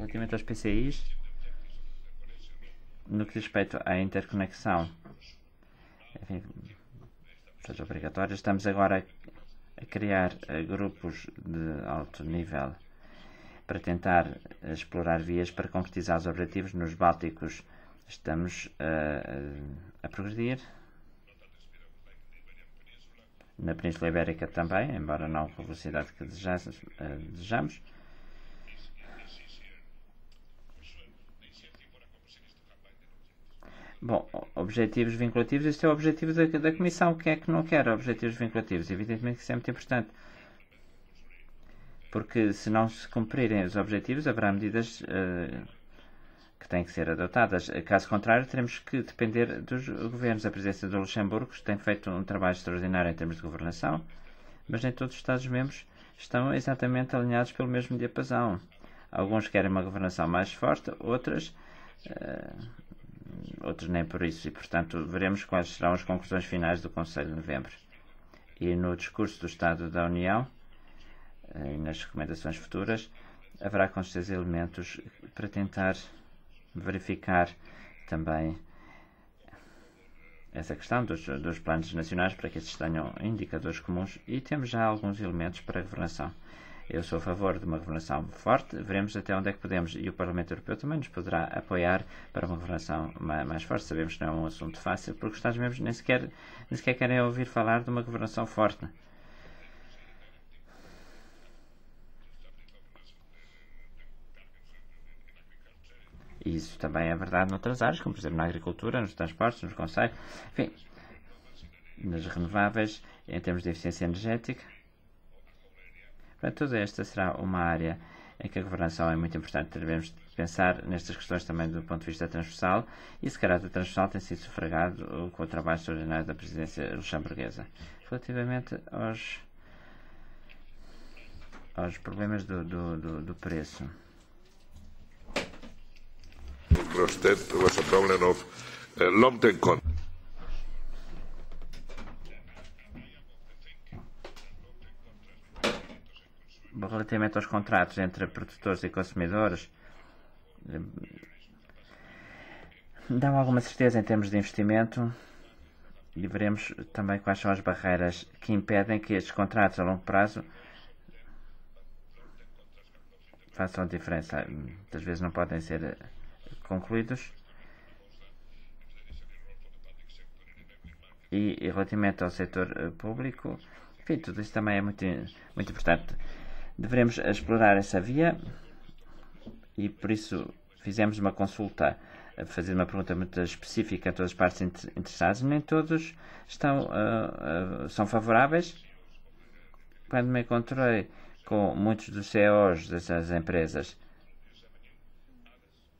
relativamente aos PCIs, no que diz respeito à interconexão, enfim, seja obrigatória, estamos agora a criar eh, grupos de alto nível para tentar eh, explorar vias para concretizar os objetivos nos Bálticos. Estamos a, eh, a, a progredir. Na Península Ibérica também, embora não com a velocidade que desejamos. Bom, objetivos vinculativos, este é o objetivo da, da Comissão. que é que não quer objetivos vinculativos? Evidentemente que isso é muito importante. Porque se não se cumprirem os objetivos, haverá medidas uh, que têm que ser adotadas. Caso contrário, teremos que depender dos governos. A presença do Luxemburgo tem feito um trabalho extraordinário em termos de governação, mas nem todos os Estados-membros estão exatamente alinhados pelo mesmo diapasão. Alguns querem uma governação mais forte, outras. Uh, outros nem por isso, e portanto veremos quais serão as conclusões finais do Conselho de Novembro. E no discurso do Estado da União eh, e nas recomendações futuras, haverá com certeza elementos para tentar verificar também essa questão dos, dos planos nacionais para que estes tenham indicadores comuns e temos já alguns elementos para a governação. Eu sou a favor de uma governação forte, veremos até onde é que podemos e o Parlamento Europeu também nos poderá apoiar para uma governação mais forte. Sabemos que não é um assunto fácil porque os Estados-membros nem sequer, nem sequer querem ouvir falar de uma governação forte. Isso também é verdade noutras áreas, como por exemplo na agricultura, nos transportes, nos conselhos, enfim, nas renováveis, em termos de eficiência energética. Para toda esta será uma área em que a governação é muito importante. Devemos pensar nestas questões também do ponto de vista transversal e esse caráter transversal tem sido sufragado com o trabalho extraordinário da presidência luxemburguesa. Relativamente aos, aos problemas do, do, do, do preço. O was a problem long-term relativamente aos contratos entre produtores e consumidores, dão alguma certeza em termos de investimento e veremos também quais são as barreiras que impedem que estes contratos a longo prazo façam diferença. Muitas vezes não podem ser eh, concluídos. E, e relativamente ao setor eh, público, enfim, tudo isso também é muito, muito importante. Devemos explorar essa via e por isso fizemos uma consulta, fazer uma pergunta muito específica a todas as partes interessadas. Nem todos estão, uh, uh, são favoráveis. Quando me encontrei com muitos dos CEOs dessas empresas,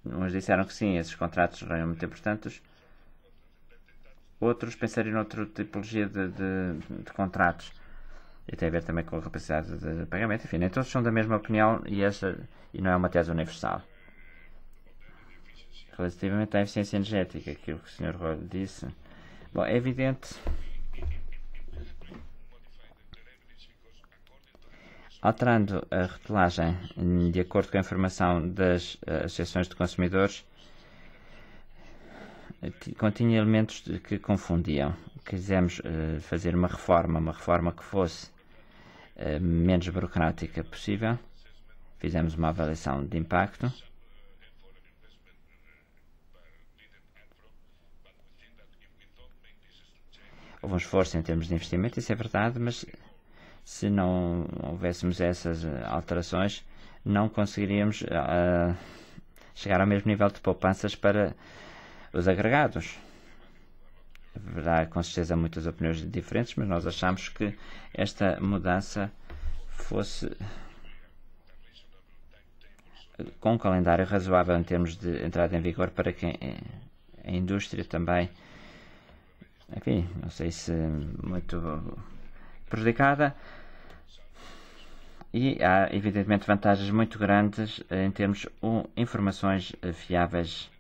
uns disseram que sim, esses contratos eram muito importantes. Outros pensariam outra tipologia de, de, de contratos e tem a ver também com a capacidade de pagamento, enfim, nem todos são da mesma opinião e, essa e não é uma tese universal. Relativamente à eficiência energética, aquilo que o Sr. Rolho disse, bom, é evidente. Alterando a retelagem de acordo com a informação das eh, associações de consumidores, continha elementos que confundiam. Quisemos eh, fazer uma reforma, uma reforma que fosse eh, menos burocrática possível. Fizemos uma avaliação de impacto. Houve um esforço em termos de investimento, isso é verdade, mas se não houvéssemos essas eh, alterações, não conseguiríamos uh, chegar ao mesmo nível de poupanças para os agregados. Haverá com certeza muitas opiniões diferentes, mas nós achamos que esta mudança fosse com um calendário razoável em termos de entrada em vigor para que a indústria também, enfim, não sei se muito prejudicada. E há, evidentemente, vantagens muito grandes em termos de informações fiáveis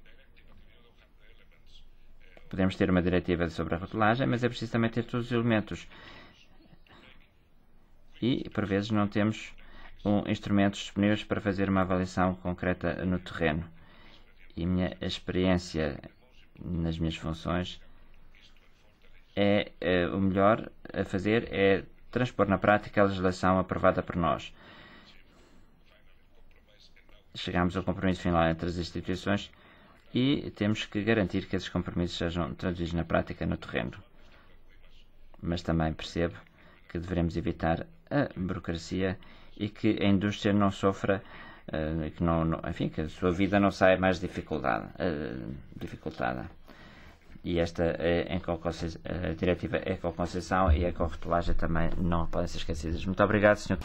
Podemos ter uma diretiva sobre a rotulagem, mas é preciso também ter todos os elementos. E, por vezes, não temos um, instrumentos disponíveis para fazer uma avaliação concreta no terreno. E minha experiência nas minhas funções é, é o melhor a fazer é transpor na prática a legislação aprovada por nós. Chegámos ao compromisso final entre as instituições e temos que garantir que esses compromissos sejam traduzidos na prática no terreno. Mas também percebo que devemos evitar a burocracia e que a indústria não sofra, eh, que não, não enfim, que a sua vida não saia mais dificuldade, eh, dificultada. E esta é a diretiva ecoconcessão é e ecorretelagem é também não podem ser esquecidas. Muito obrigado, Sr.